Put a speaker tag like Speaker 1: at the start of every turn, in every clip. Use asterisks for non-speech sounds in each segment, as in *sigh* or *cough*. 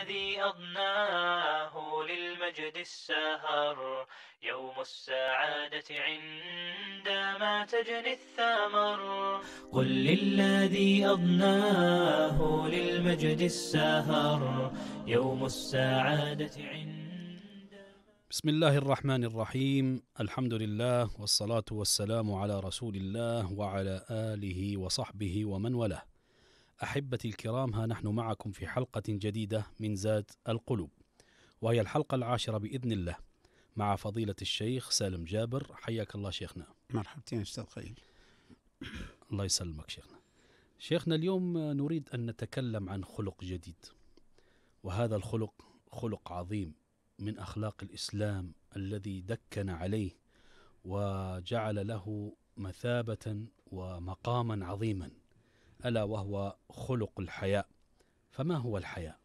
Speaker 1: الذي أضناه للمجد السهر يوم السعادة عندما تجني الثمر
Speaker 2: قل للذي أضناه للمجد السهر يوم السعادة عندما بسم الله الرحمن الرحيم الحمد لله والصلاة والسلام على رسول الله وعلى آله وصحبه ومن وله احبتي الكرام ها نحن معكم في حلقه جديده من زاد القلوب وهي الحلقه العاشره باذن الله مع فضيله الشيخ سالم جابر حياك الله شيخنا مرحبتين استاذ خليل الله يسلمك شيخنا شيخنا اليوم نريد ان نتكلم عن خلق جديد وهذا الخلق خلق عظيم من اخلاق الاسلام الذي دكن عليه وجعل له مثابه ومقاما عظيما ألا وهو خلق الحياء فما هو
Speaker 3: الحياء؟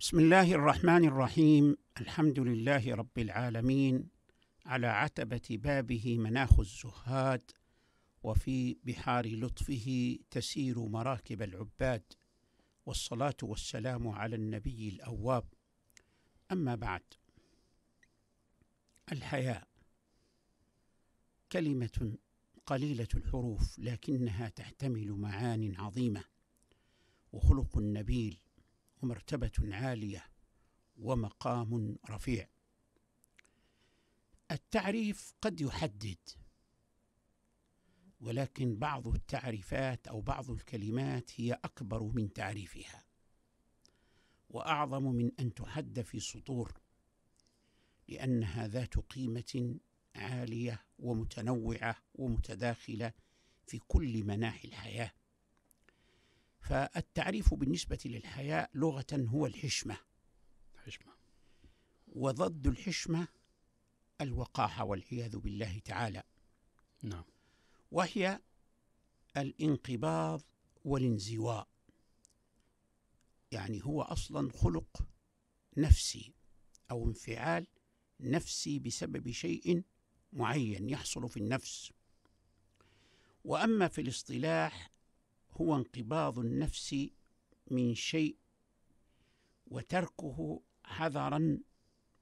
Speaker 3: بسم الله الرحمن الرحيم الحمد لله رب العالمين على عتبة بابه مناخ الزهاد وفي بحار لطفه تسير مراكب العباد والصلاة والسلام على النبي الأواب أما بعد الحياء كلمة قليله الحروف لكنها تحتمل معان عظيمه وخلق نبيل ومرتبه عاليه ومقام رفيع التعريف قد يحدد ولكن بعض التعريفات او بعض الكلمات هي اكبر من تعريفها واعظم من ان تحد في سطور لانها ذات قيمه عاليه ومتنوعه ومتداخله في كل مناحي الحياه فالتعريف بالنسبه للحياه لغه هو الحشمه حشمه وضد الحشمه الوقاحه والعياذ بالله تعالى نعم وهي الانقباض والانزواء يعني هو اصلا خلق نفسي او انفعال نفسي بسبب شيء معين يحصل في النفس واما في الاصطلاح هو انقباض النفس من شيء وتركه حذرا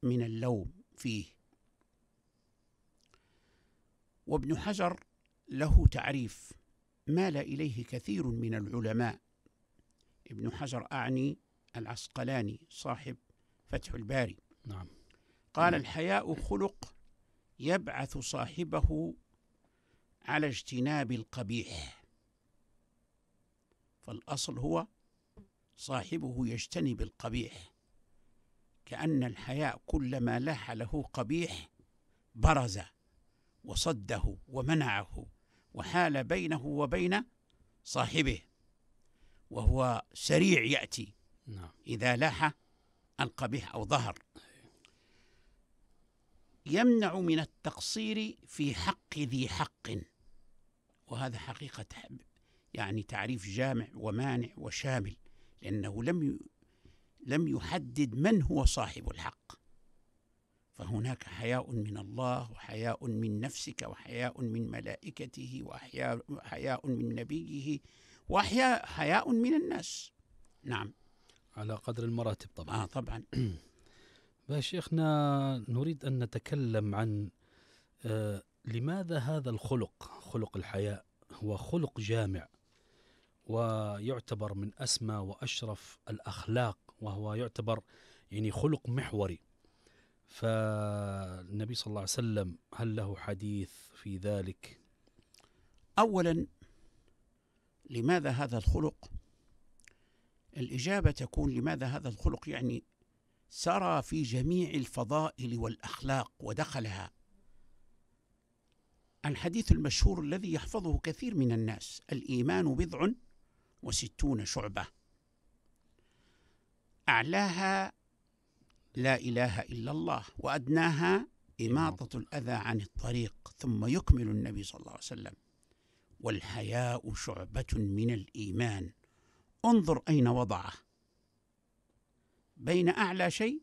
Speaker 3: من اللوم فيه وابن حجر له تعريف مال اليه كثير من العلماء ابن حجر اعني العسقلاني صاحب فتح الباري نعم قال الحياء خلق يبعث صاحبه على اجتناب القبيح فالاصل هو صاحبه يجتنب القبيح كان الحياء كلما لاح له قبيح برز وصده ومنعه وحال بينه وبين صاحبه وهو سريع ياتي نعم. اذا لاح القبيح او ظهر يمنع من التقصير في حق ذي حق وهذا حقيقة يعني تعريف جامع ومانع وشامل لأنه لم لم يحدد من هو صاحب الحق فهناك حياء من الله وحياء من نفسك وحياء من ملائكته وحياء من نبيه وحياء حياء من الناس نعم على قدر المراتب طبعا آه طبعا *clears throat* شيخنا
Speaker 2: نريد أن نتكلم عن آه، لماذا هذا الخلق خلق الحياء هو خلق جامع ويعتبر من أسمى وأشرف الأخلاق وهو يعتبر يعني خلق محوري فالنبي صلى الله عليه وسلم هل له حديث في ذلك
Speaker 3: أولا لماذا هذا الخلق الإجابة تكون لماذا هذا الخلق يعني سرى في جميع الفضائل والاخلاق ودخلها الحديث المشهور الذي يحفظه كثير من الناس الايمان بضع وستون شعبه اعلاها لا اله الا الله وادناها اماطه الاذى عن الطريق ثم يكمل النبي صلى الله عليه وسلم والحياء شعبه من الايمان انظر اين وضعه بين أعلى شيء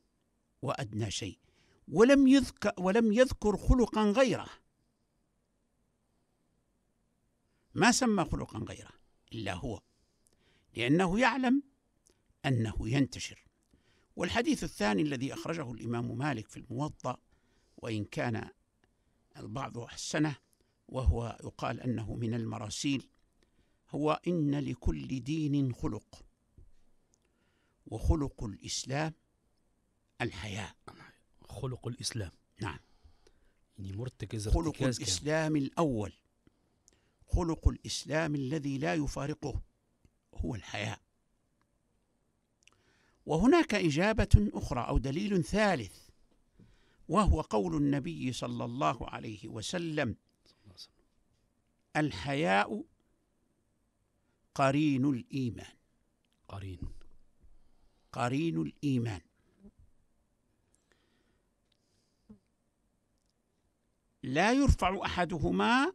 Speaker 3: وأدنى شيء ولم يذكر ولم يذكر خلقا غيره ما سمى خلقا غيره إلا هو لأنه يعلم أنه ينتشر والحديث الثاني الذي أخرجه الإمام مالك في الموطأ وإن كان البعض أحسنه وهو يقال أنه من المراسيل هو إن لكل دين خلق وخلق الإسلام الحياء خلق الإسلام نعم يعني مرتكز خلق الإسلام كان. الأول خلق الإسلام الذي لا يفارقه هو الحياء وهناك إجابة أخرى أو دليل ثالث وهو قول النبي صلى الله عليه وسلم الحياء قرين الإيمان قرين قرين الإيمان لا يرفع أحدهما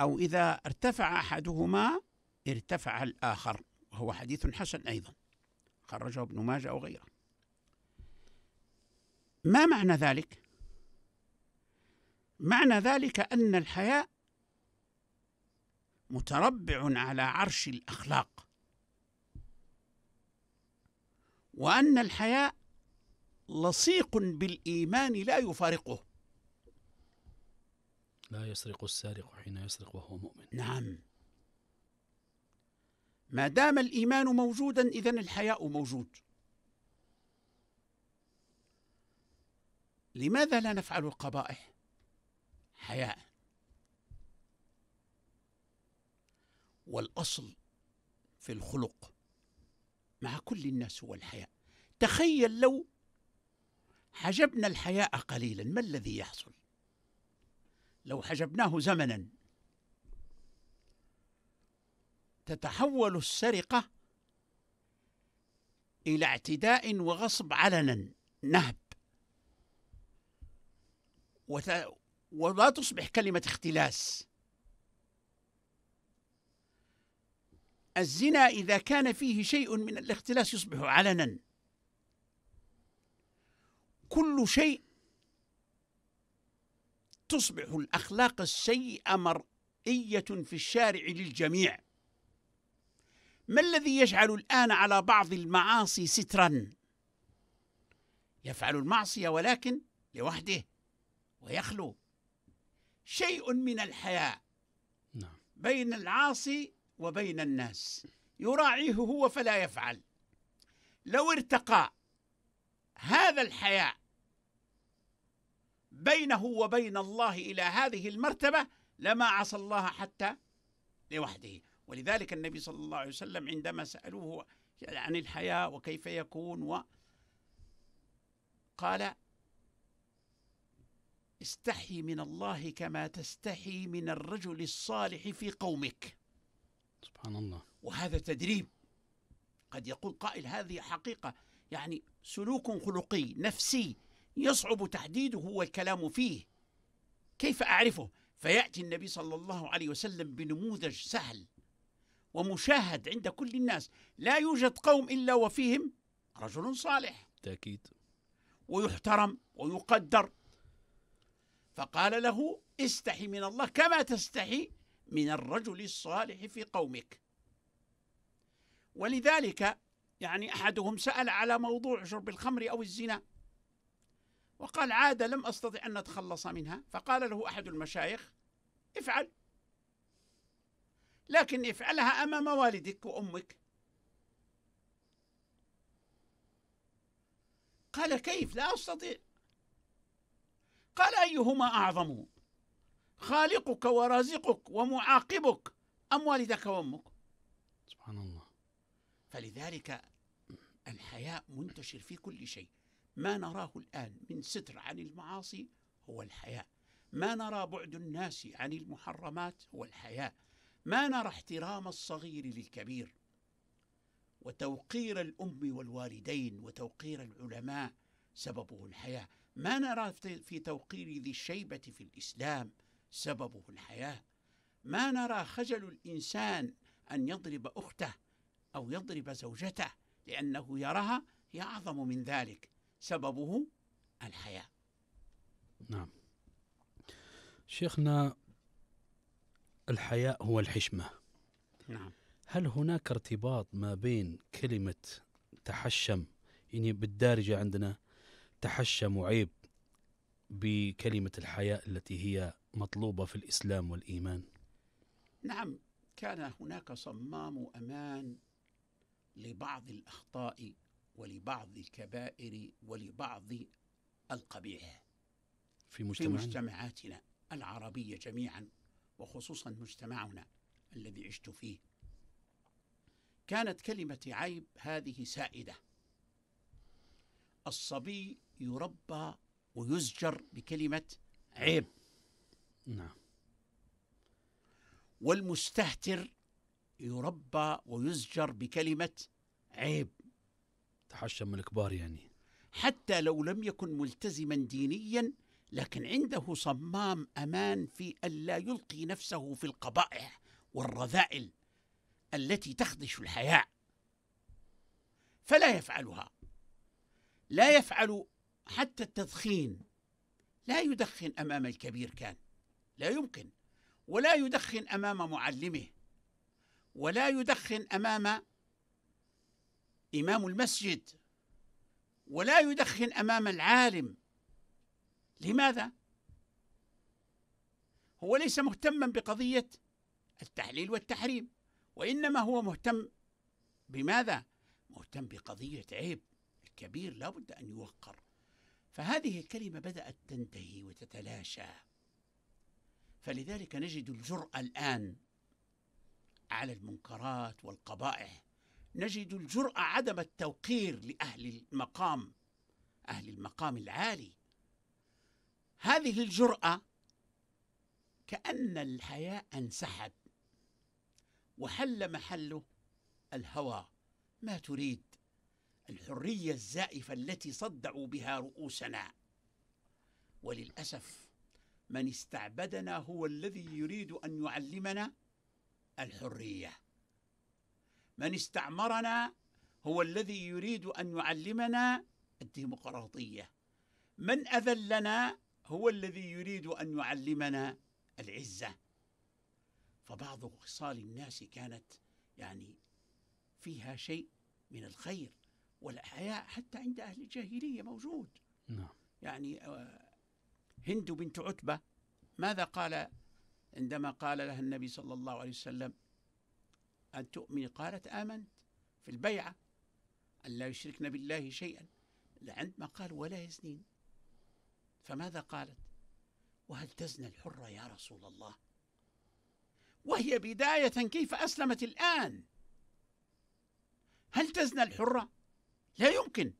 Speaker 3: أو إذا ارتفع أحدهما ارتفع الآخر وهو حديث حسن أيضا خرجه ابن ماجه أو غيره ما معنى ذلك؟ معنى ذلك أن الحياء متربع على عرش الأخلاق وأن الحياء لصيق بالإيمان لا يفارقه
Speaker 2: لا يسرق السارق حين يسرق وهو مؤمن نعم
Speaker 3: ما دام الإيمان موجودا إذا الحياء موجود لماذا لا نفعل القبائح حياء والأصل في الخلق مع كل الناس هو الحياء تخيل لو حجبنا الحياء قليلا ما الذي يحصل لو حجبناه زمنا تتحول السرقه الى اعتداء وغصب علنا نهب وت... ولا تصبح كلمه اختلاس الزنا إذا كان فيه شيء من الاختلاس يصبح علنا كل شيء تصبح الأخلاق السيئة مرئية في الشارع للجميع ما الذي يجعل الآن على بعض المعاصي سترا يفعل المعصية ولكن لوحده ويخلو شيء من الحياء نعم. بين العاصي وبين الناس يراعيه هو فلا يفعل لو ارتقى هذا الحياء بينه وبين الله إلى هذه المرتبة لما عصى الله حتى لوحده ولذلك النبي صلى الله عليه وسلم عندما سألوه عن الحياء وكيف يكون و قال استحي من الله كما تستحي من الرجل الصالح في قومك سبحان الله وهذا تدريب قد يقول قائل هذه حقيقة يعني سلوك خلقي نفسي يصعب تحديده والكلام فيه كيف أعرفه فيأتي النبي صلى الله عليه وسلم بنموذج سهل ومشاهد عند كل الناس لا يوجد قوم إلا وفيهم رجل صالح تأكيد ويحترم ويقدر فقال له استحي من الله كما تستحي من الرجل الصالح في قومك ولذلك يعني أحدهم سأل على موضوع شرب الخمر أو الزنا وقال عادة لم أستطع أن أتخلص منها فقال له أحد المشايخ افعل لكن افعلها أمام والدك وأمك قال كيف لا أستطيع قال أيهما أعظم خالقك ورازقك ومعاقبك أم والدك وأمك سبحان الله فلذلك الحياء منتشر في كل شيء ما نراه الآن من ستر عن المعاصي هو الحياء ما نرى بعد الناس عن المحرمات هو الحياء ما نرى احترام الصغير للكبير وتوقير الأم والوالدين وتوقير العلماء سببه الحياة ما نرى في توقير ذي الشيبة في الإسلام سببه الحياة ما نرى خجل الإنسان أن يضرب أخته أو يضرب زوجته لأنه يراها هي أعظم من ذلك سببه الحياة نعم
Speaker 2: شيخنا الحياء هو الحشمة نعم هل هناك ارتباط ما بين كلمة تحشم يعني بالدارجة عندنا تحشم وعيب بكلمة الحياء التي هي مطلوبة في الإسلام والإيمان
Speaker 3: نعم كان هناك صمام أمان لبعض الأخطاء ولبعض الكبائر ولبعض القبيح في, مجتمعنا. في مجتمعاتنا العربية جميعا وخصوصا مجتمعنا الذي عشت فيه كانت كلمة عيب هذه سائدة الصبي يربى ويزجر بكلمة عيب نعم والمستهتر يربى ويزجر بكلمة عيب تحشم من الكبار يعني حتى لو لم يكن ملتزما دينيا لكن عنده صمام أمان في ألا يلقي نفسه في القبائح والرذائل التي تخدش الحياء فلا يفعلها لا يفعل حتى التدخين لا يدخن أمام الكبير كان لا يمكن ولا يدخن امام معلمه ولا يدخن امام امام المسجد ولا يدخن امام العالم لماذا هو ليس مهتما بقضيه التحليل والتحريم وانما هو مهتم بماذا مهتم بقضيه عيب لا لابد ان يوقر فهذه الكلمه بدات تنتهي وتتلاشى فلذلك نجد الجرأة الآن على المنكرات والقبائح نجد الجرأة عدم التوقير لأهل المقام أهل المقام العالي هذه الجرأة كأن الحياء انسحب وحل محله الهوى ما تريد الحرية الزائفة التي صدعوا بها رؤوسنا وللأسف من استعبدنا هو الذي يريد أن يعلمنا الحرية من استعمرنا هو الذي يريد أن يعلمنا الديمقراطية من أذلنا هو الذي يريد أن يعلمنا العزة فبعض خصال الناس كانت يعني فيها شيء من الخير والحياء حتى عند أهل الجاهلية موجود نعم. يعني آه، هند بنت عتبة ماذا قال عندما قال لها النبي صلى الله عليه وسلم أن تؤمني قالت آمنت في البيعة أن لا يشركن بالله شيئا عندما قال ولا يزنين فماذا قالت وهل تزنى الحرة يا رسول الله وهي بداية كيف أسلمت الآن هل تزنى الحرة لا يمكن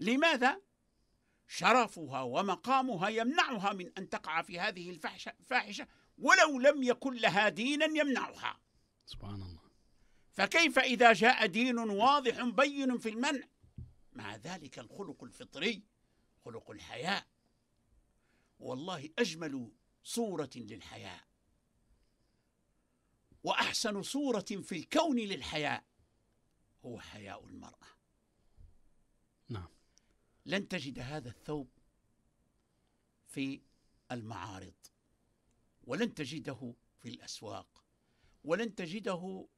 Speaker 3: لماذا شرفها ومقامها يمنعها من أن تقع في هذه الفاحشة ولو لم يكن لها دينا يمنعها سبحان الله فكيف إذا جاء دين واضح بين في المنع مع ذلك الخلق الفطري خلق الحياء والله أجمل صورة للحياء وأحسن صورة في الكون للحياء هو حياء المرأة لن تجد هذا الثوب في المعارض ولن تجده في الاسواق ولن تجده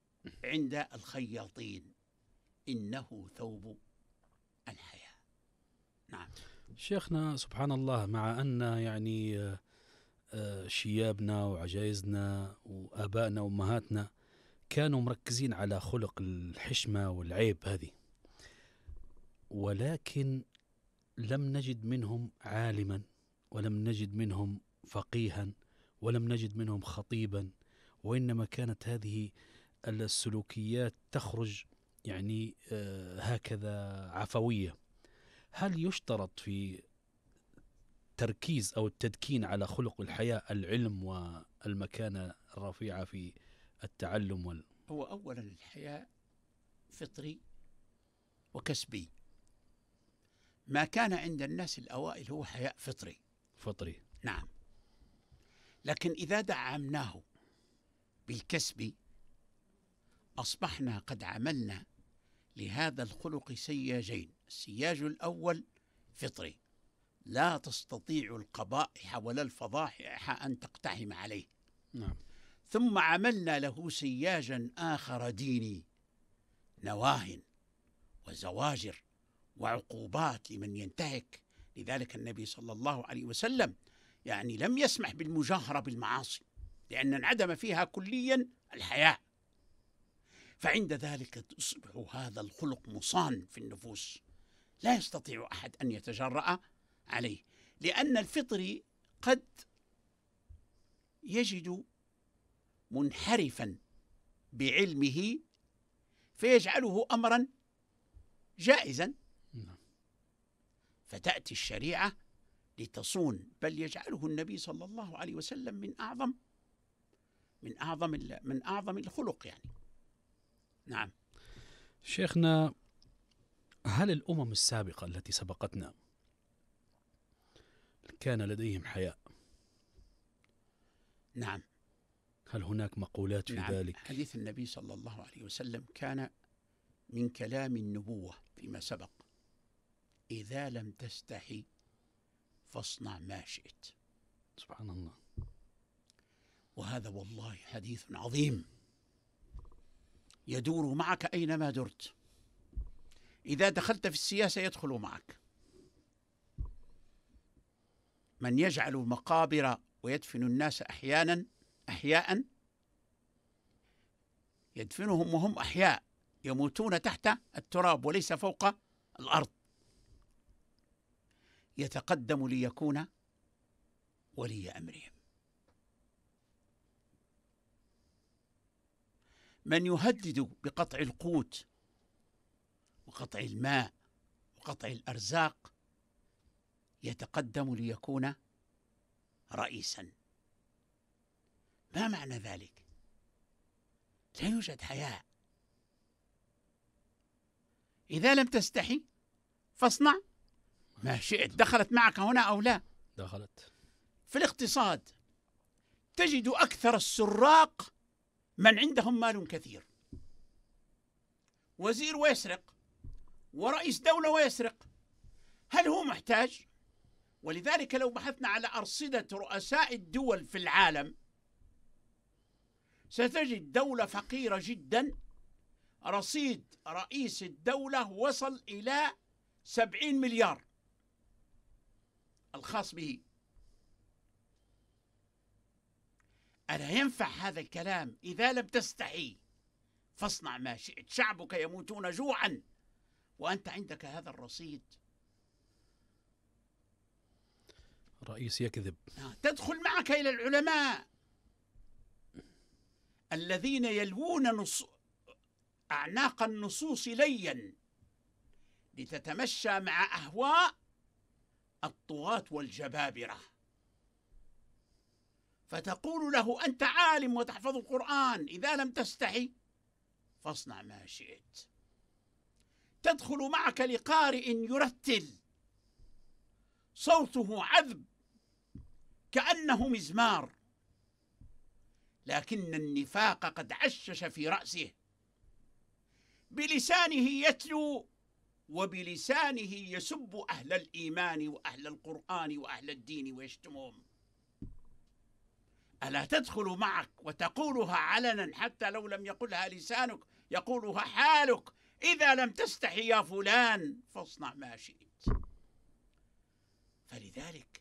Speaker 3: عند الخياطين انه ثوب الحياه نعم
Speaker 2: شيخنا سبحان الله مع ان يعني آه، شيابنا وعجائزنا وابائنا وامهاتنا كانوا مركزين على خلق الحشمه والعيب هذه ولكن لم نجد منهم عالما ولم نجد منهم فقيها ولم نجد منهم خطيبا وانما كانت هذه السلوكيات تخرج يعني آه، هكذا عفويه هل يشترط في تركيز او التدكين على خلق الحياه العلم والمكانه الرفيعه في التعلم وال...
Speaker 3: هو اولا الحياه فطري وكسبي ما كان عند الناس الأوائل هو حياء فطري فطري نعم لكن إذا دعمناه بالكسب أصبحنا قد عملنا لهذا الخلق سياجين السياج الأول فطري لا تستطيع القبائح ولا الفضائح أن تقتحم عليه نعم. ثم عملنا له سياجا آخر ديني نواه وزواجر وعقوبات لمن ينتهك لذلك النبي صلى الله عليه وسلم يعني لم يسمح بالمجاهرة بالمعاصي لأن انعدم فيها كليا الحياة فعند ذلك تصبح هذا الخلق مصان في النفوس لا يستطيع أحد أن يتجرأ عليه لأن الفطري قد يجد منحرفا بعلمه فيجعله أمرا جائزا فتأتي الشريعة لتصون بل يجعله النبي صلى الله عليه وسلم من أعظم من أعظم من أعظم الخلق يعني نعم
Speaker 2: شيخنا هل الأمم السابقة التي سبقتنا كان لديهم حياء
Speaker 3: نعم هل هناك مقولات في نعم. ذلك حديث النبي صلى الله عليه وسلم كان من كلام النبوة فيما سبق إذا لم تستحي فاصنع ما شئت سبحان الله وهذا والله حديث عظيم يدور معك أينما درت إذا دخلت في السياسة يدخل معك من يجعل مقابر ويدفن الناس أحيانا أحياء يدفنهم وهم أحياء يموتون تحت التراب وليس فوق الأرض يتقدم ليكون ولي امرهم من يهدد بقطع القوت وقطع الماء وقطع الارزاق يتقدم ليكون رئيسا ما معنى ذلك لا يوجد حياء اذا لم تستحي فاصنع ما شئت دخلت معك هنا أو لا دخلت في الاقتصاد تجد أكثر السراق من عندهم مال كثير وزير ويسرق ورئيس دولة ويسرق هل هو محتاج؟ ولذلك لو بحثنا على أرصدة رؤساء الدول في العالم ستجد دولة فقيرة جدا رصيد رئيس الدولة وصل إلى سبعين مليار الخاص به ألا ينفع هذا الكلام إذا لم تستحي فاصنع ما شئت شعبك يموتون جوعا وأنت عندك هذا الرصيد
Speaker 2: رئيس يكذب آه،
Speaker 3: تدخل معك إلى العلماء الذين يلوون نص... أعناق النصوص ليا لتتمشى مع أهواء الطغاة والجبابرة فتقول له أنت عالم وتحفظ القرآن إذا لم تستحي فاصنع ما شئت تدخل معك لقارئ يرتل صوته عذب كأنه مزمار لكن النفاق قد عشش في رأسه بلسانه يتلو وبلسانه يسب أهل الإيمان وأهل القرآن وأهل الدين ويشتمهم ألا تدخل معك وتقولها علنا حتى لو لم يقلها لسانك يقولها حالك إذا لم تستحي يا فلان فاصنع ما شئت فلذلك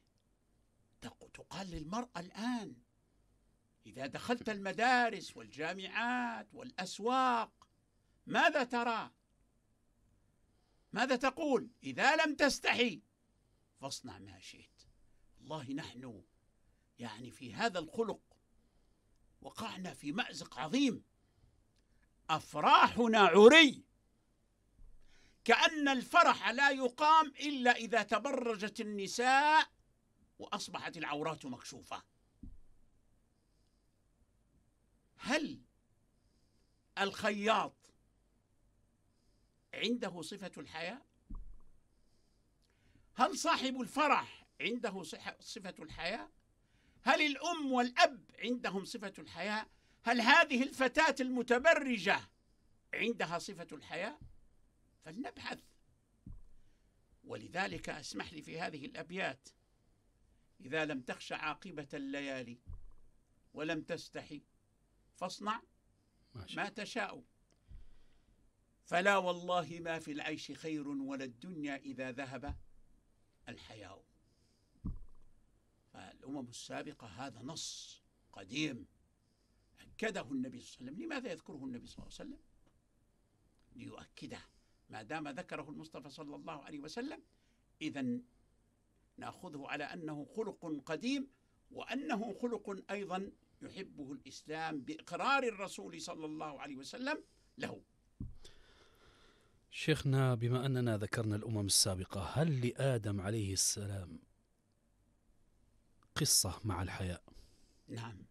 Speaker 3: تقال للمرأة الآن إذا دخلت المدارس والجامعات والأسواق ماذا ترى ماذا تقول إذا لم تستحي فاصنع ما شئت والله نحن يعني في هذا الخلق وقعنا في مأزق عظيم أفراحنا عري كأن الفرح لا يقام إلا إذا تبرجت النساء وأصبحت العورات مكشوفة هل الخياط عنده صفة الحياة؟ هل صاحب الفرح عنده صفة الحياة؟ هل الأم والأب عندهم صفة الحياة؟ هل هذه الفتاة المتبرجة عندها صفة الحياة؟ فلنبحث ولذلك اسمح لي في هذه الأبيات إذا لم تخش عاقبة الليالي ولم تستحي فاصنع ما تشاء فلا والله ما في العيش خير ولا الدنيا إذا ذهب الحياء فالأمم السابقة هذا نص قديم أكده النبي صلى الله عليه وسلم لماذا يذكره النبي صلى الله عليه وسلم ليؤكده ما دام ذكره المصطفى صلى الله عليه وسلم إذا ناخذه على أنه خلق قديم وأنه خلق أيضا يحبه الإسلام بإقرار الرسول صلى الله عليه وسلم له
Speaker 2: شيخنا بما أننا ذكرنا الأمم السابقة هل لآدم عليه السلام قصة مع الحياء
Speaker 3: نعم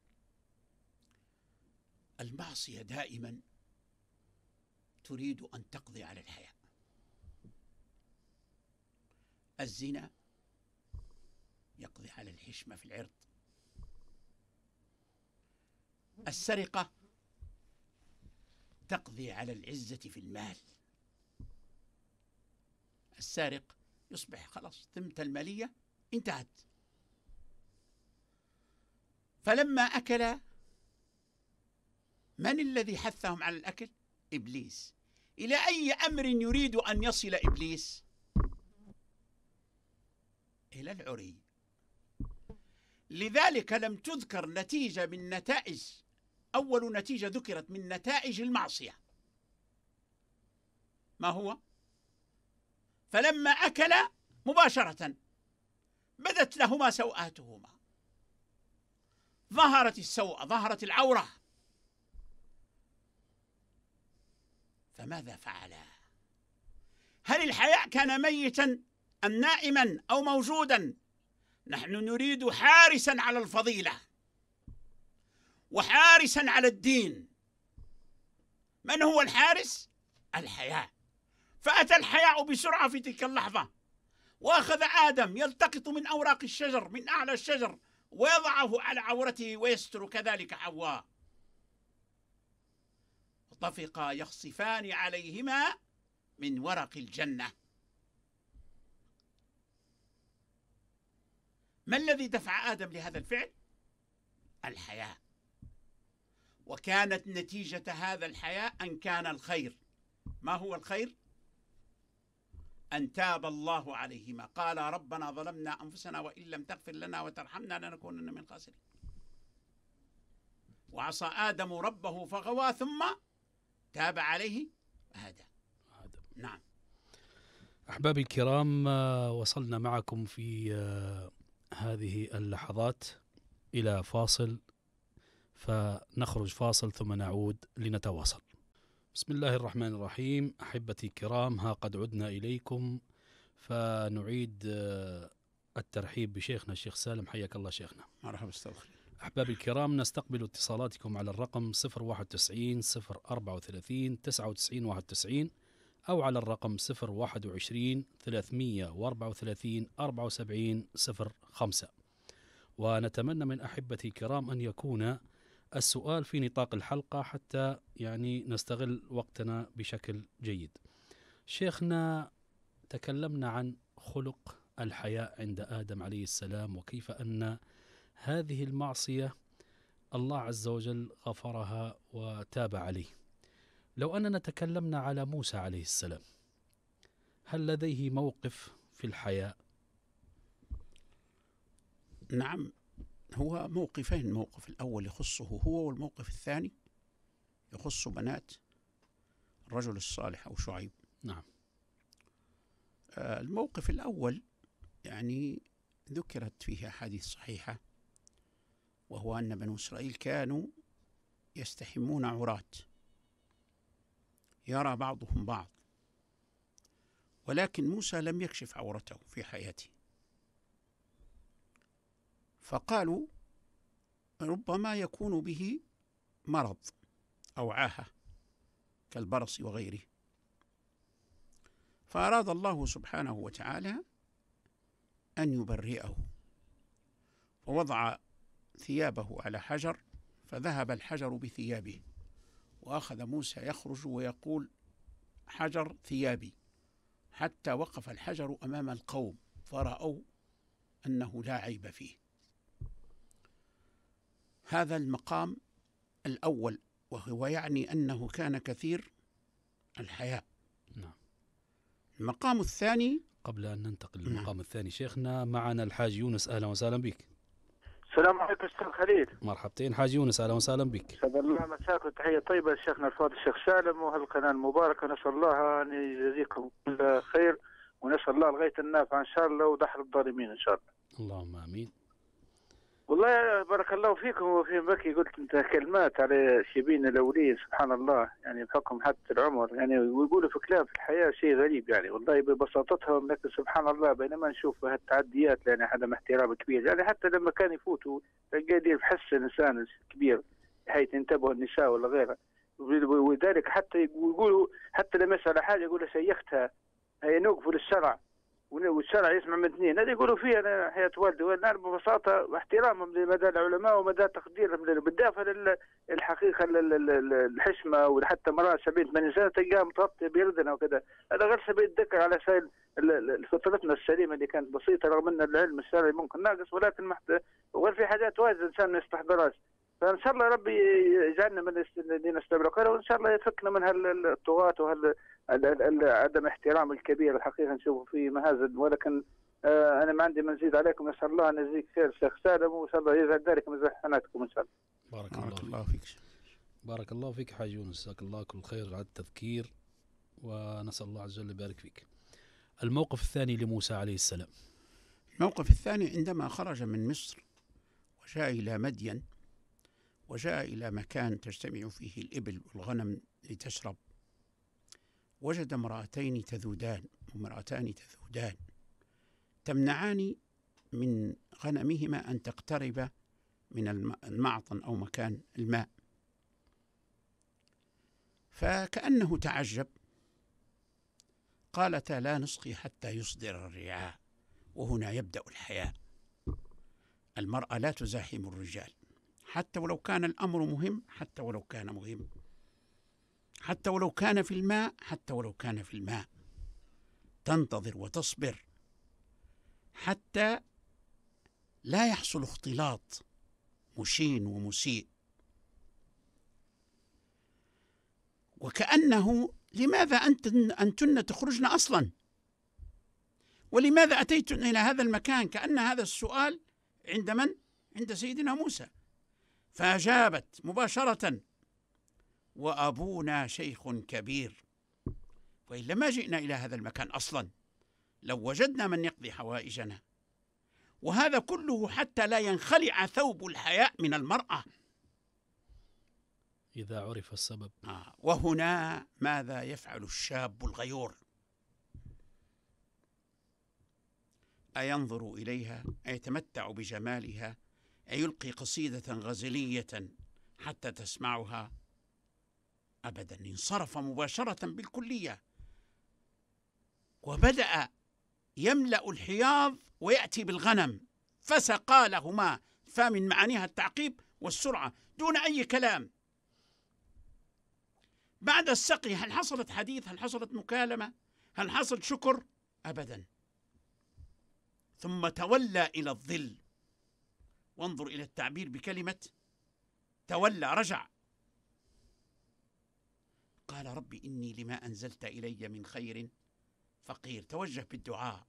Speaker 3: المعصية دائما تريد أن تقضي على الحياء الزنا يقضي على الحشمة في العرض السرقة تقضي على العزة في المال السارق يصبح خلاص ذمة المالية انتهت فلما أكل من الذي حثهم على الأكل؟ إبليس إلى أي أمر يريد أن يصل إبليس؟ إلى العري لذلك لم تذكر نتيجة من نتائج أول نتيجة ذكرت من نتائج المعصية ما هو؟ فلما أكل مباشرة بدت لهما سوآتهما ظهرت السوءة ظهرت العورة فماذا فعلا هل الحياء كان ميتا أم نائما أو موجودا نحن نريد حارسا على الفضيلة وحارسا على الدين من هو الحارس الحياء فأتى الحياء بسرعة في تلك اللحظة وأخذ آدم يلتقط من أوراق الشجر من أعلى الشجر ويضعه على عورته ويستر كذلك حواء طفقا يخصفان عليهما من ورق الجنة ما الذي دفع آدم لهذا الفعل؟ الحياة وكانت نتيجة هذا الحياة أن كان الخير ما هو الخير؟ أن تاب الله عليهما قال ربنا ظلمنا أنفسنا وإن لم تغفر لنا وترحمنا لنكونن من الخاسرين وعصى آدم ربه فغوى ثم تاب عليه هذا نعم
Speaker 2: أحبابي الكرام وصلنا معكم في هذه اللحظات إلى فاصل فنخرج فاصل ثم نعود لنتواصل بسم الله الرحمن الرحيم احبتي الكرام ها قد عدنا اليكم فنعيد آه، الترحيب بشيخنا الشيخ سالم حياك الله شيخنا مرحبا استاذ احبابي الكرام نستقبل اتصالاتكم على الرقم 091 034 99 91 او على الرقم 021 334 74 05 ونتمنى من احبتي الكرام ان يكون السؤال في نطاق الحلقة حتى يعني نستغل وقتنا بشكل جيد شيخنا تكلمنا عن خلق الحياء عند آدم عليه السلام وكيف أن هذه المعصية الله عز وجل غفرها وتاب عليه لو أننا تكلمنا على موسى عليه السلام هل لديه موقف في الحياء
Speaker 3: نعم هو موقفين الموقف الأول يخصه هو والموقف الثاني يخص بنات الرجل الصالح أو شعيب نعم آه، الموقف الأول يعني ذكرت فيه أحاديث صحيحة وهو أن بنو إسرائيل كانوا يستحمون عراة يرى بعضهم بعض ولكن موسى لم يكشف عورته في حياته فقالوا ربما يكون به مرض أو عاهة كالبرص وغيره فأراد الله سبحانه وتعالى أن يبرئه فوضع ثيابه على حجر فذهب الحجر بثيابه وأخذ موسى يخرج ويقول حجر ثيابي حتى وقف الحجر أمام القوم فرأوا أنه لا عيب فيه هذا المقام الأول وهو يعني أنه كان كثير الحياء نعم المقام الثاني
Speaker 2: قبل أن ننتقل نعم. للمقام الثاني شيخنا معنا الحاج يونس أهلا وسهلا بك السلام عليكم استاذ خليل مرحبتين حاج يونس اهلا وسهلا بك
Speaker 1: استاذ الله مساك تحيه طيبه لشيخنا الفاضل الشيخ سالم وهالقناه المباركه نسال الله ان يجزيكم كل خير ونسال الله الغايه النافعه ان شاء الله ودحر الظالمين ان شاء الله اللهم امين والله بارك الله فيكم وفي بكي قلت انت كلمات على شبين الاولين سبحان الله يعني بحكم حتى العمر يعني ويقولوا في كلام في الحياه شيء غريب يعني والله ببساطتهم لكن سبحان الله بينما نشوف هالتعديات يعني عدم احترام كبير يعني حتى لما كان يفوتوا تلقاه بحس الانسان كبير بحيث ينتبهوا النساء ولا غيره ولذلك حتى يقولوا حتى لما يسأل حاجه يقول شيختها هي يعني نوقفوا للشرع والشرع يسمع من اثنين هذا يقولوا فيه انا حياه والدي وانا ببساطه واحترامهم لمدى العلماء ومدى تقديرهم بالدافع الحقيقه الحشمه وحتى مراه 70 80 سنه تلقاها متغطيه بيردنا وكذا هذا غير سبيل الذكر على سبيل فطرتنا السليمه اللي كانت بسيطه رغم ان العلم الشرعي ممكن ناقص ولكن وغير في حاجات واجد الانسان ما يستحضرهاش فان شاء الله ربي يجعلنا من الذين استبرقوا وان شاء الله يفكنا من هالطغاة وهال عدم احترام الكبير الحقيقه نشوفه في مهازل ولكن آه انا ما عندي ما نزيد عليكم ان شاء الله يجزيك خير شيخ سالم وان شاء الله يجعل ذلك من حسناتكم ان شاء الله.
Speaker 2: بارك, بارك الله, الله فيك. بارك الله فيك حاج يونس جزاك الله كل خير على التذكير
Speaker 3: ونسال الله عز وجل يبارك فيك. الموقف الثاني لموسى عليه السلام. الموقف الثاني عندما خرج من مصر وجاء الى مدين وجاء إلى مكان تجتمع فيه الإبل والغنم لتشرب وجد امرأتين تذودان امرأتان تذودان تمنعان من غنمهما أن تقترب من المعطن أو مكان الماء فكأنه تعجب قالتا لا نسقي حتى يصدر الرعاء وهنا يبدأ الحياة المرأة لا تزاحم الرجال حتى ولو كان الأمر مهم حتى ولو كان مهم حتى ولو كان في الماء حتى ولو كان في الماء تنتظر وتصبر حتى لا يحصل اختلاط مشين ومسيء وكأنه لماذا أنتن, أنتن تخرجن أصلا ولماذا أتيتن إلى هذا المكان كأن هذا السؤال عند من؟ عند سيدنا موسى فأجابت مباشرة وأبونا شيخ كبير وإلا ما جئنا إلى هذا المكان أصلا لو وجدنا من يقضي حوائجنا وهذا كله حتى لا ينخلع ثوب الحياء من المرأة
Speaker 2: إذا عرف السبب آه
Speaker 3: وهنا ماذا يفعل الشاب الغيور أينظر إليها أيتمتع بجمالها يلقي قصيدة غزلية حتى تسمعها أبدا انصرف مباشرة بالكلية وبدأ يملأ الحياض ويأتي بالغنم فسقى لهما فمن معانيها التعقيب والسرعة دون أي كلام بعد السقي هل حصلت حديث هل حصلت مكالمة هل حصل شكر أبدا ثم تولى إلى الظل وانظر إلى التعبير بكلمة تولى رجع قال رب إني لما أنزلت إلي من خير فقير توجه بالدعاء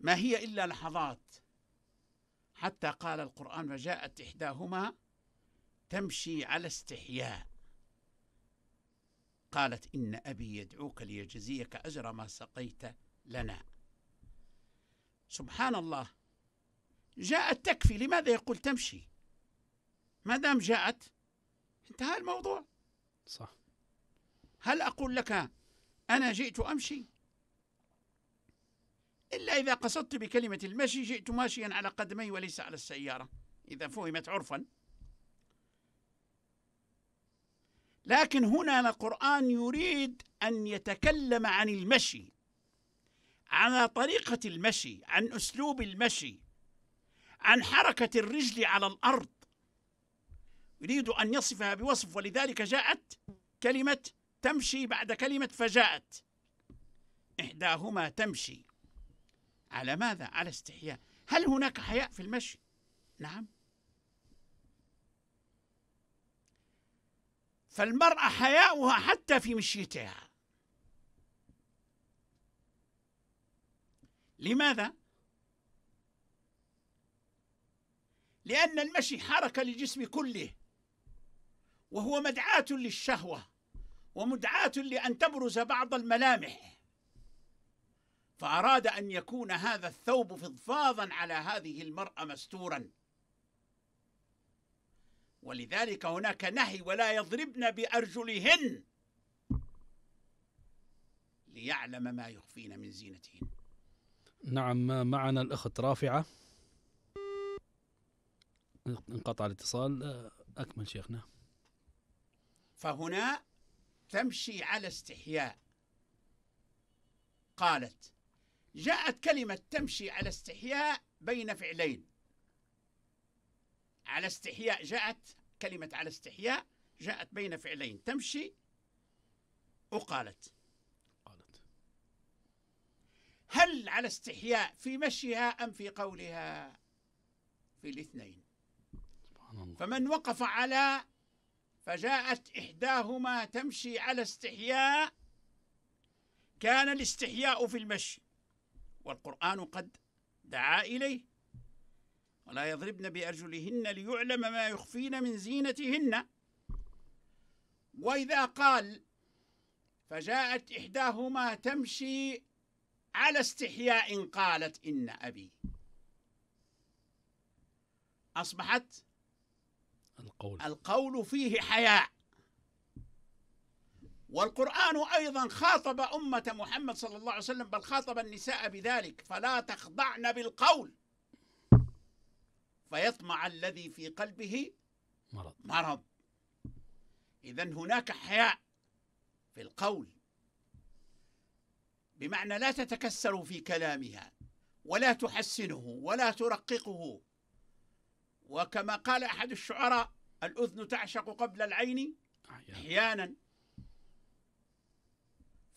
Speaker 3: ما هي إلا لحظات حتى قال القرآن فجاءت إحداهما تمشي على استحياء قالت إن أبي يدعوك ليجزيك أجر ما سقيت لنا سبحان الله جاءت تكفي لماذا يقول تمشي ما دام جاءت انتهى الموضوع صح هل أقول لك أنا جئت أمشي إلا إذا قصدت بكلمة المشي جئت ماشيا على قدمي وليس على السيارة إذا فهمت عرفا لكن هنا القرآن يريد أن يتكلم عن المشي على طريقة المشي عن أسلوب المشي عن حركة الرجل على الأرض يريد أن يصفها بوصف ولذلك جاءت كلمة تمشي بعد كلمة فجاءت إحداهما تمشي على ماذا؟ على استحياء هل هناك حياء في المشي؟ نعم فالمرأة حياؤها حتى في مشيتها لماذا؟ لأن المشي حركة للجسم كله وهو مدعاة للشهوة ومدعاة لأن تبرز بعض الملامح فأراد أن يكون هذا الثوب فضفاضا على هذه المرأة مستورا ولذلك هناك نهي ولا يضربن بأرجلهن ليعلم ما يخفين من زينتهن
Speaker 2: نعم معنا الأخت رافعة انقطع الاتصال أكمل شيخنا
Speaker 3: فهنا تمشي على استحياء قالت جاءت كلمة تمشي على استحياء بين فعلين على استحياء جاءت كلمة على استحياء جاءت بين فعلين تمشي وقالت قالت هل على استحياء في مشيها أم في قولها في الاثنين فمن وقف على فجاءت إحداهما تمشي على استحياء كان الاستحياء في المشي والقرآن قد دعا إليه ولا يضربن بأرجلهن ليعلم ما يخفين من زينتهن وإذا قال فجاءت إحداهما تمشي على استحياء قالت إن أبي أصبحت القول القول فيه حياء والقرآن أيضا خاطب أمة محمد صلى الله عليه وسلم بل خاطب النساء بذلك فلا تخضعن بالقول فيطمع الذي في قلبه مرض مرض إذا هناك حياء في القول بمعنى لا تتكسر في كلامها ولا تحسنه ولا ترققه وكما قال أحد الشعراء الأذن تعشق قبل العين آه، أحيانا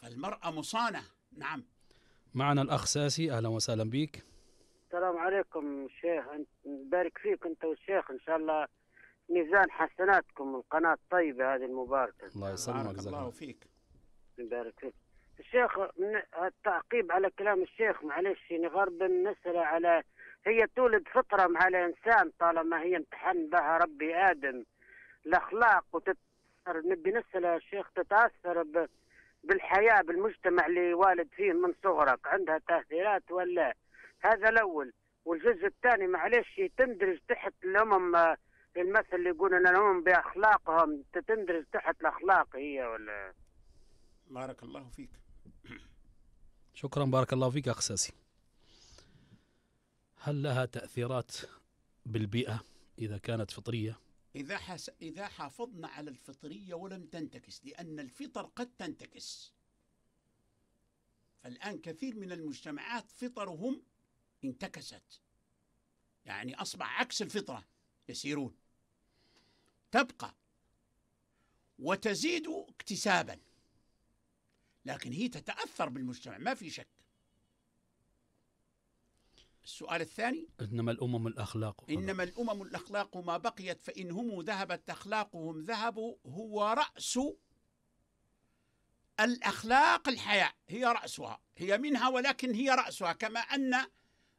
Speaker 3: فالمرأة مصانة نعم
Speaker 2: معنا الأخ ساسي أهلا وسهلا بك
Speaker 3: السلام عليكم شيخ بارك فيك أنت
Speaker 1: والشيخ إن شاء الله ميزان حسناتكم القناة الطيبة هذه المباركة
Speaker 2: الله يسلمك
Speaker 3: الله فيك
Speaker 1: بارك فيك الشيخ من التعقيب على كلام الشيخ معلش نغرب يعني المسألة على هي تولد فطرة مع الإنسان طالما هي امتحن بها ربي آدم الأخلاق وتتأثر نبي نسألها يا شيخ تتأثر ب... بالحياة بالمجتمع اللي والد فيه من صغرك عندها تأثيرات ولا هذا الأول والجزء الثاني معلش تندرج تحت الأمم آه، المثل اللي يقول أن الأمم بأخلاقهم تندرج تحت الأخلاق هي
Speaker 3: ولا بارك الله فيك
Speaker 2: شكرا بارك الله فيك أخ ساسي هل لها تأثيرات بالبيئة إذا كانت فطرية؟
Speaker 3: إذا حس... إذا حافظنا على الفطرية ولم تنتكس لأن الفطر قد تنتكس فالآن كثير من المجتمعات فطرهم انتكست يعني أصبح عكس الفطرة يسيرون تبقى وتزيد اكتسابا لكن هي تتأثر بالمجتمع ما في شك السؤال الثاني
Speaker 2: إنما الأمم الأخلاق
Speaker 3: إنما الأمم الأخلاق ما بقيت فإن هم ذهبت أخلاقهم ذهبوا هو رأس الأخلاق الحياة هي رأسها هي منها ولكن هي رأسها كما أن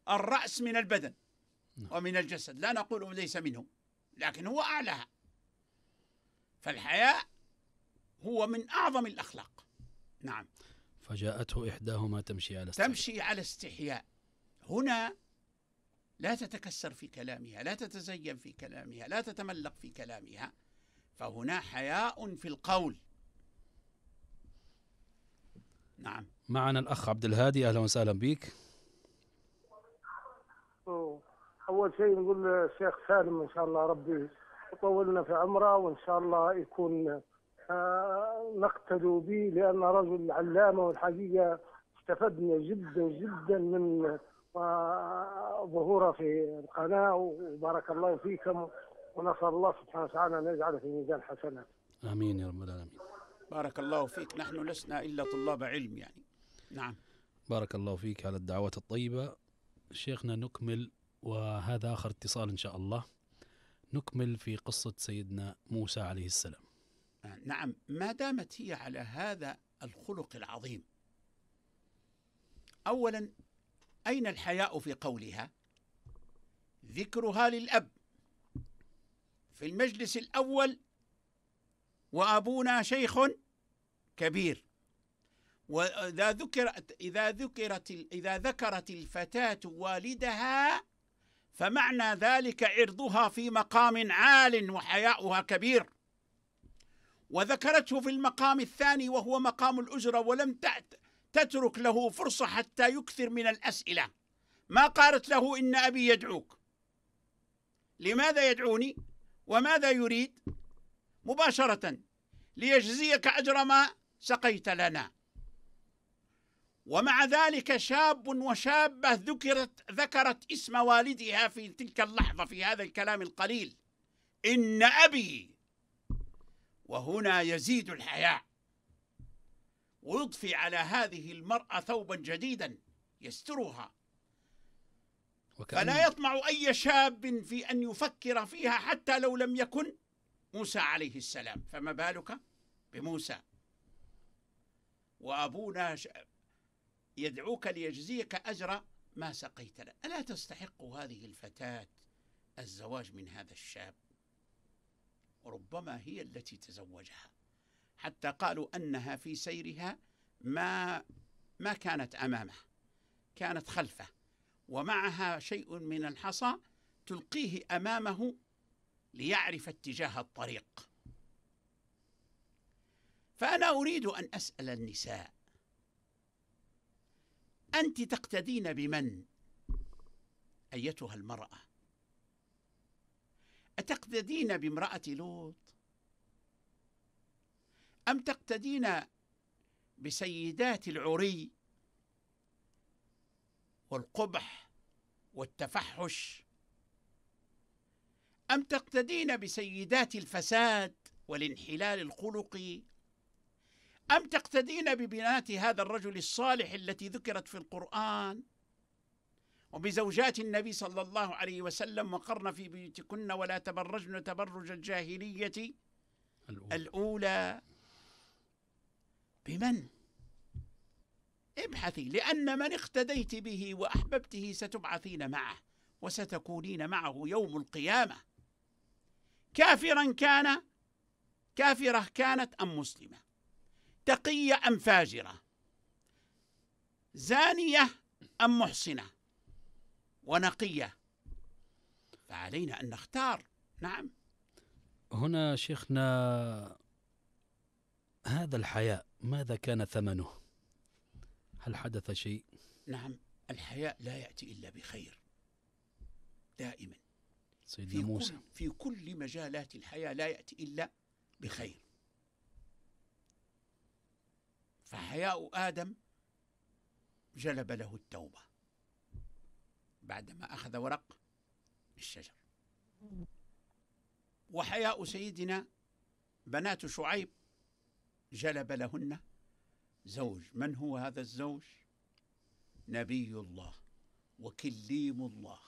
Speaker 3: الرأس من البدن نعم. ومن الجسد لا نقول ليس منه لكن هو أعلاها فالحياء هو من أعظم الأخلاق نعم
Speaker 2: فجاءته إحداهما تمشي على
Speaker 3: استحياء تمشي على استحياء هنا لا تتكسر في كلامها لا تتزين في كلامها لا تتملق في كلامها فهنا حياء في القول نعم
Speaker 2: معنا الأخ عبد الهادي أهلا وسهلا بك
Speaker 1: أول شيء نقول للشيخ سالم إن شاء الله ربي يطولنا في عمره وإن شاء الله يكون آه، نقتدوا به لأن رجل علامة والحقيقة استفدنا جدا جدا من وظهوره في القناة وبارك الله فيكم
Speaker 3: ونسأل الله سبحانه وتعالى أن يجعله في ميزان حسنات
Speaker 2: آمين يا رب العالمين
Speaker 3: بارك الله فيك نحن لسنا إلا طلاب علم يعني نعم
Speaker 2: بارك الله فيك على الدعوات الطيبة شيخنا نكمل وهذا آخر اتصال إن شاء الله نكمل في قصة سيدنا موسى عليه السلام
Speaker 3: نعم ما دامت هي على هذا الخلق العظيم أولا أين الحياء في قولها؟ ذكرها للأب في المجلس الأول وأبونا شيخ كبير وإذا ذكرت إذا ذكرت إذا ذكرت الفتاة والدها فمعنى ذلك عرضها في مقام عال وحياؤها كبير وذكرته في المقام الثاني وهو مقام الأجرة ولم تأت تترك له فرصة حتى يكثر من الأسئلة ما قالت له إن أبي يدعوك لماذا يدعوني وماذا يريد مباشرة ليجزيك أجر ما سقيت لنا ومع ذلك شاب وشابة ذكرت ذكرت اسم والدها في تلك اللحظة في هذا الكلام القليل إن أبي وهنا يزيد الحياء ويضفي على هذه المرأة ثوبا جديدا يسترها وكأن... فلا يطمع أي شاب في أن يفكر فيها حتى لو لم يكن موسى عليه السلام فما بالك بموسى وأبونا يدعوك ليجزيك أجر ما سقيت له ألا تستحق هذه الفتاة الزواج من هذا الشاب ربما هي التي تزوجها حتى قالوا أنها في سيرها ما ما كانت أمامه كانت خلفه ومعها شيء من الحصى تلقيه أمامه ليعرف اتجاه الطريق فأنا أريد أن أسأل النساء أنت تقتدين بمن أيتها المرأة أتقتدين بامرأة لوط أم تقتدين بسيدات العري والقبح والتفحش أم تقتدين بسيدات الفساد والانحلال الخلقي أم تقتدين ببنات هذا الرجل الصالح التي ذكرت في القرآن وبزوجات النبي صلى الله عليه وسلم وقرن في بيوتكن ولا تبرجن تبرج الجاهلية الأولى, الأولى بمن ابحثي لأن من اقتديت به وأحببته ستبعثين معه وستكونين معه يوم القيامة كافرا كان كافرة كانت أم مسلمة تقية أم فاجرة زانية أم محصنة ونقية فعلينا أن نختار نعم
Speaker 2: هنا شيخنا هذا الحياء ماذا كان ثمنه؟ هل حدث شيء؟
Speaker 3: نعم الحياء لا يأتي إلا بخير دائما سيدنا في موسى كل في كل مجالات الحياة لا يأتي إلا بخير فحياء آدم جلب له التوبة بعدما أخذ ورق الشجر وحياء سيدنا بنات شعيب جلب لهن زوج من هو هذا الزوج نبي الله وكليم الله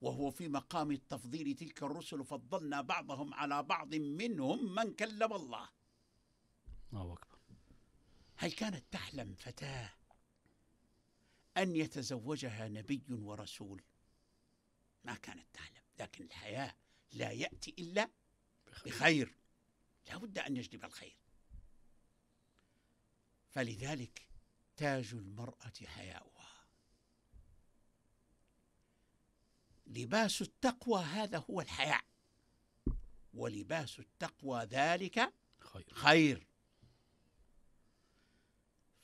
Speaker 3: وهو في مقام التفضيل تلك الرسل فضلنا بعضهم على بعض منهم من كلم الله الله أكبر هل كانت تحلم فتاة أن يتزوجها نبي ورسول ما كانت تحلم لكن الحياة لا يأتي إلا بخير لابد أن يجلب الخير فلذلك تاج المرأة حياؤها لباس التقوى هذا هو الحياء ولباس التقوى ذلك خير, خير.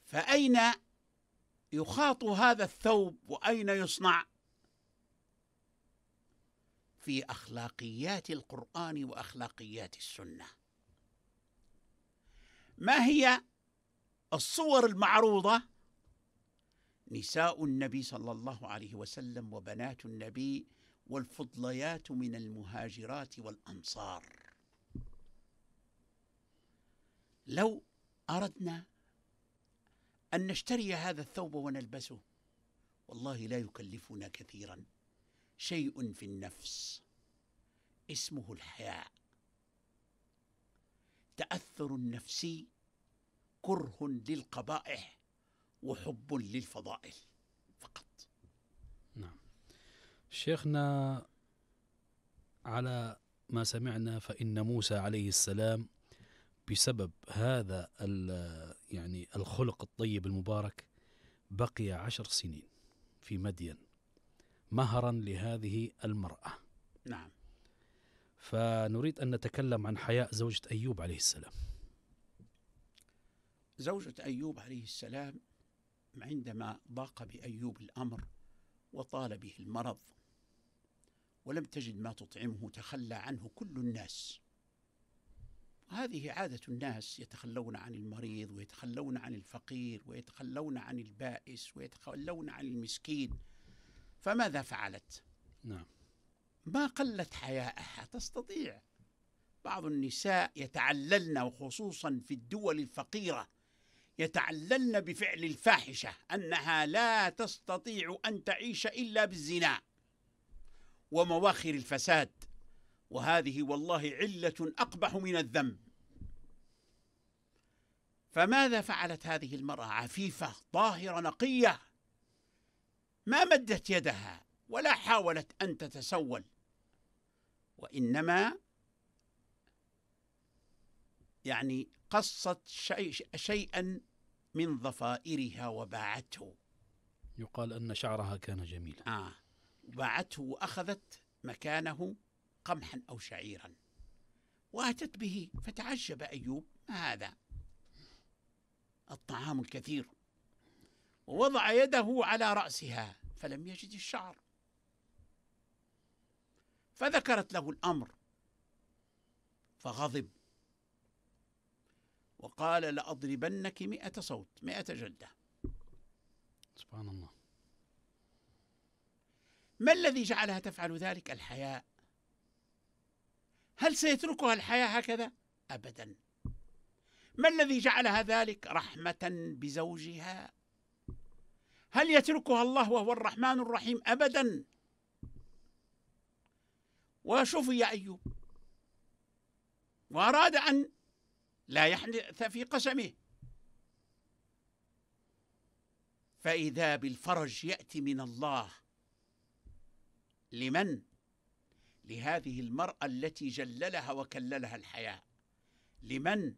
Speaker 3: فأين يخاط هذا الثوب وأين يصنع في أخلاقيات القرآن وأخلاقيات السنة ما هي الصور المعروضة نساء النبي صلى الله عليه وسلم وبنات النبي والفضليات من المهاجرات والأنصار لو أردنا أن نشتري هذا الثوب ونلبسه والله لا يكلفنا كثيرا شيء في النفس اسمه الحياء تاثر نفسي كره للقبائح وحب للفضائل فقط
Speaker 2: نعم شيخنا على ما سمعنا فإن موسى عليه السلام بسبب هذا يعني الخلق الطيب المبارك بقي عشر سنين في مدين مهرا لهذه المرأة نعم فنريد أن نتكلم عن حياء زوجة أيوب عليه السلام
Speaker 3: زوجة أيوب عليه السلام عندما ضاق بأيوب الأمر وطال به المرض ولم تجد ما تطعمه تخلى عنه كل الناس هذه عادة الناس يتخلون عن المريض ويتخلون عن الفقير ويتخلون عن البائس ويتخلون عن المسكين فماذا فعلت؟ نعم ما قلت حياءها تستطيع بعض النساء يتعللن وخصوصا في الدول الفقيره يتعللن بفعل الفاحشه انها لا تستطيع ان تعيش الا بالزنا ومواخر الفساد وهذه والله عله اقبح من الذنب فماذا فعلت هذه المراه عفيفه طاهره نقيه ما مدت يدها ولا حاولت ان تتسول وإنما يعني قصت شيء شيئا من ضفائرها وباعته يقال أن شعرها كان جميلا آه باعته وأخذت مكانه قمحا أو شعيرا وأتت به فتعجب أيوب ما هذا الطعام الكثير ووضع يده على رأسها فلم يجد الشعر فذكرت له الامر فغضب وقال لأضربنك مئة صوت مئة جلدة سبحان الله ما الذي جعلها تفعل ذلك الحياء هل سيتركها الحياء هكذا أبدا ما الذي جعلها ذلك رحمة بزوجها هل يتركها الله وهو الرحمن الرحيم أبدا وشفي أيوب وأراد أن لا يحدث في قسمه فإذا بالفرج يأتي من الله لمن؟ لهذه المرأة التي جللها وكللها الحياة لمن؟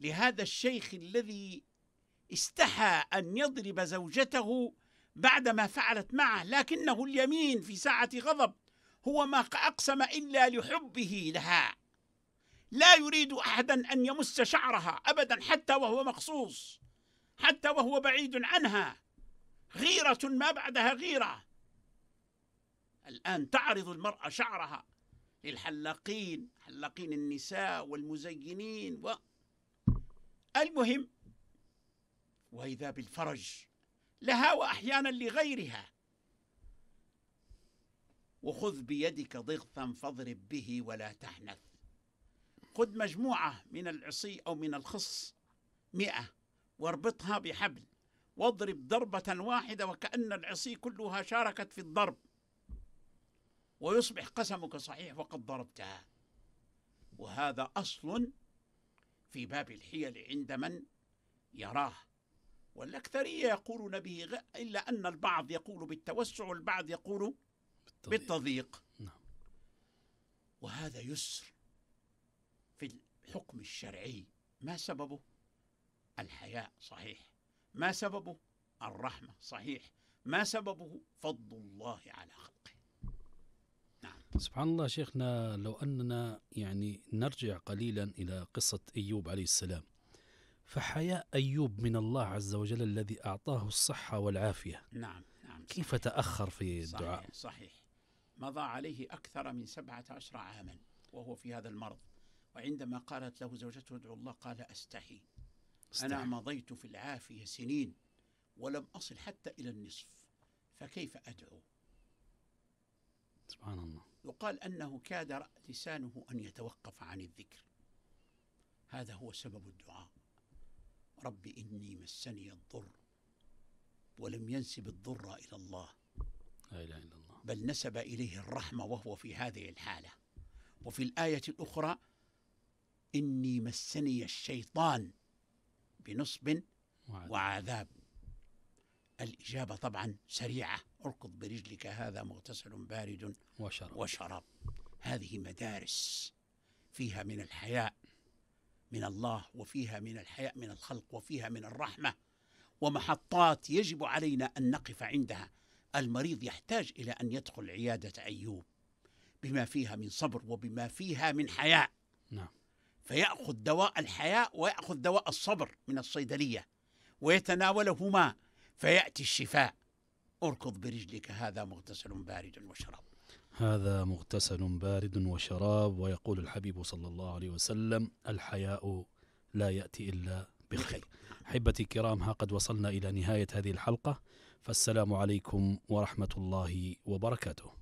Speaker 3: لهذا الشيخ الذي استحى أن يضرب زوجته بعدما فعلت معه لكنه اليمين في ساعة غضب هو ما أقسم إلا لحبه لها لا يريد أحدا أن يمس شعرها أبدا حتى وهو مقصوص حتى وهو بعيد عنها غيرة ما بعدها غيرة الآن تعرض المرأة شعرها للحلاقين حلاقين النساء والمزينين و المهم وإذا بالفرج لها وأحيانا لغيرها وخذ بيدك ضغثا فاضرب به ولا تحنث خذ مجموعة من العصي أو من الخص مئة واربطها بحبل واضرب ضربة واحدة وكأن العصي كلها شاركت في الضرب ويصبح قسمك صحيح وقد ضربتها وهذا أصل في باب الحيل عند من يراه والأكثرية يقولون به إلا أن البعض يقول بالتوسع والبعض يقول بالتضييق نعم. وهذا يسر في الحكم الشرعي ما سببه الحياء صحيح ما سببه الرحمة صحيح ما سببه فضل الله على خلقه نعم سبحان
Speaker 2: الله شيخنا لو أننا يعني نرجع قليلا إلى قصة أيوب عليه السلام فحياء أيوب من الله عز وجل الذي أعطاه الصحة والعافية
Speaker 3: نعم نعم
Speaker 2: كيف تأخر في الدعاء صحيح,
Speaker 3: صحيح. مضى عليه أكثر من سبعة عشر عاما وهو في هذا المرض وعندما قالت له زوجته ادعو الله قال أستحي استحي. أنا مضيت في العافية سنين ولم أصل حتى إلى النصف فكيف أدعو سبحان الله يقال أنه كاد لسانه أن يتوقف عن الذكر هذا هو سبب الدعاء رب إني مسني الضر ولم ينسب الضر إلى الله لا إله إلا الله بل نسب اليه الرحمه وهو في هذه الحاله وفي الايه الاخرى اني مسني الشيطان بنصب وعذاب الاجابه طبعا سريعه اركض برجلك هذا مغتسل بارد وشرب, وشرب. هذه مدارس فيها من الحياء من الله وفيها من الحياء من الخلق وفيها من الرحمه ومحطات يجب علينا ان نقف عندها المريض يحتاج الى ان يدخل عياده ايوب بما فيها من صبر وبما فيها من حياء نعم فياخذ دواء الحياء وياخذ دواء الصبر من الصيدليه ويتناولهما فياتي الشفاء اركض برجلك هذا مغتسل بارد وشراب
Speaker 2: هذا مغتسل بارد وشراب ويقول الحبيب صلى الله عليه وسلم الحياء لا ياتي الا بخير. احبتي الكرام ها قد وصلنا الى نهايه هذه الحلقه فالسلام عليكم ورحمه الله وبركاته